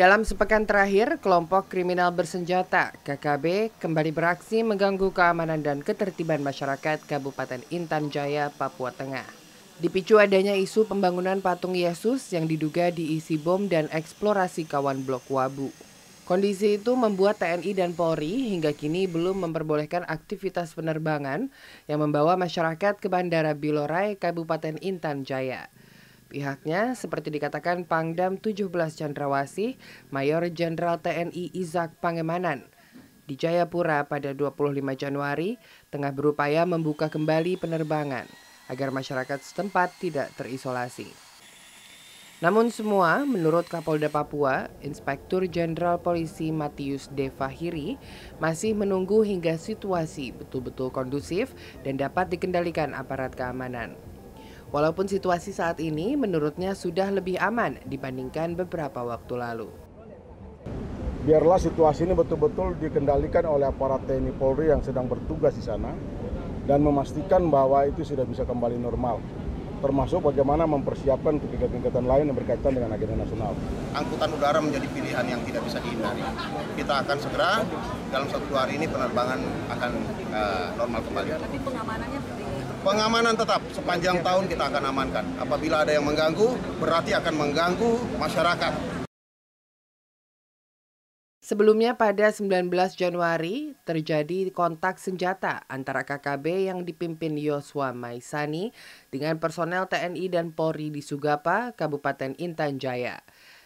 Dalam sepekan terakhir, kelompok kriminal bersenjata KKB kembali beraksi mengganggu keamanan dan ketertiban masyarakat Kabupaten Intan Jaya, Papua Tengah. Dipicu adanya isu pembangunan patung Yesus yang diduga diisi bom dan eksplorasi kawan Blok Wabu. Kondisi itu membuat TNI dan Polri hingga kini belum memperbolehkan aktivitas penerbangan yang membawa masyarakat ke Bandara Bilorai, Kabupaten Intan Jaya. Pihaknya, seperti dikatakan Pangdam 17 Chandrawasih, Mayor Jenderal TNI Izak Pangemanan, di Jayapura pada 25 Januari tengah berupaya membuka kembali penerbangan agar masyarakat setempat tidak terisolasi. Namun semua, menurut Kapolda Papua, Inspektur Jenderal Polisi Matius De Fahiri masih menunggu hingga situasi betul-betul kondusif dan dapat dikendalikan aparat keamanan. Walaupun situasi saat ini menurutnya sudah lebih aman dibandingkan beberapa waktu lalu. Biarlah situasi ini betul-betul dikendalikan oleh aparat TNI Polri yang sedang bertugas di sana dan memastikan bahwa itu sudah bisa kembali normal termasuk bagaimana mempersiapkan kegiatan-kegiatan lain yang berkaitan dengan agenda nasional. Angkutan udara menjadi pilihan yang tidak bisa dihindari. Kita akan segera dalam satu hari ini penerbangan akan uh, normal kembali. Tapi pengamanannya penting pengamanan tetap sepanjang iya. tahun kita akan amankan. Apabila ada yang mengganggu, berarti akan mengganggu masyarakat. Sebelumnya pada 19 Januari terjadi kontak senjata antara KKB yang dipimpin Yosua Maisani dengan personel TNI dan Polri di Sugapa, Kabupaten Intan Jaya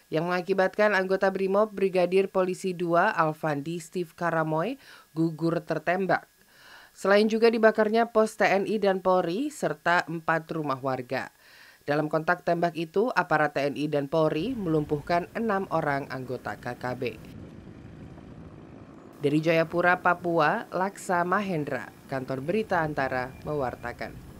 yang mengakibatkan anggota BRIMOB Brigadir Polisi 2 Alfandi Steve Karamoy gugur tertembak. Selain juga dibakarnya pos TNI dan Polri serta empat rumah warga. Dalam kontak tembak itu, aparat TNI dan Polri melumpuhkan enam orang anggota KKB. Dari Jayapura, Papua, Laksa Mahendra, kantor berita antara, mewartakan.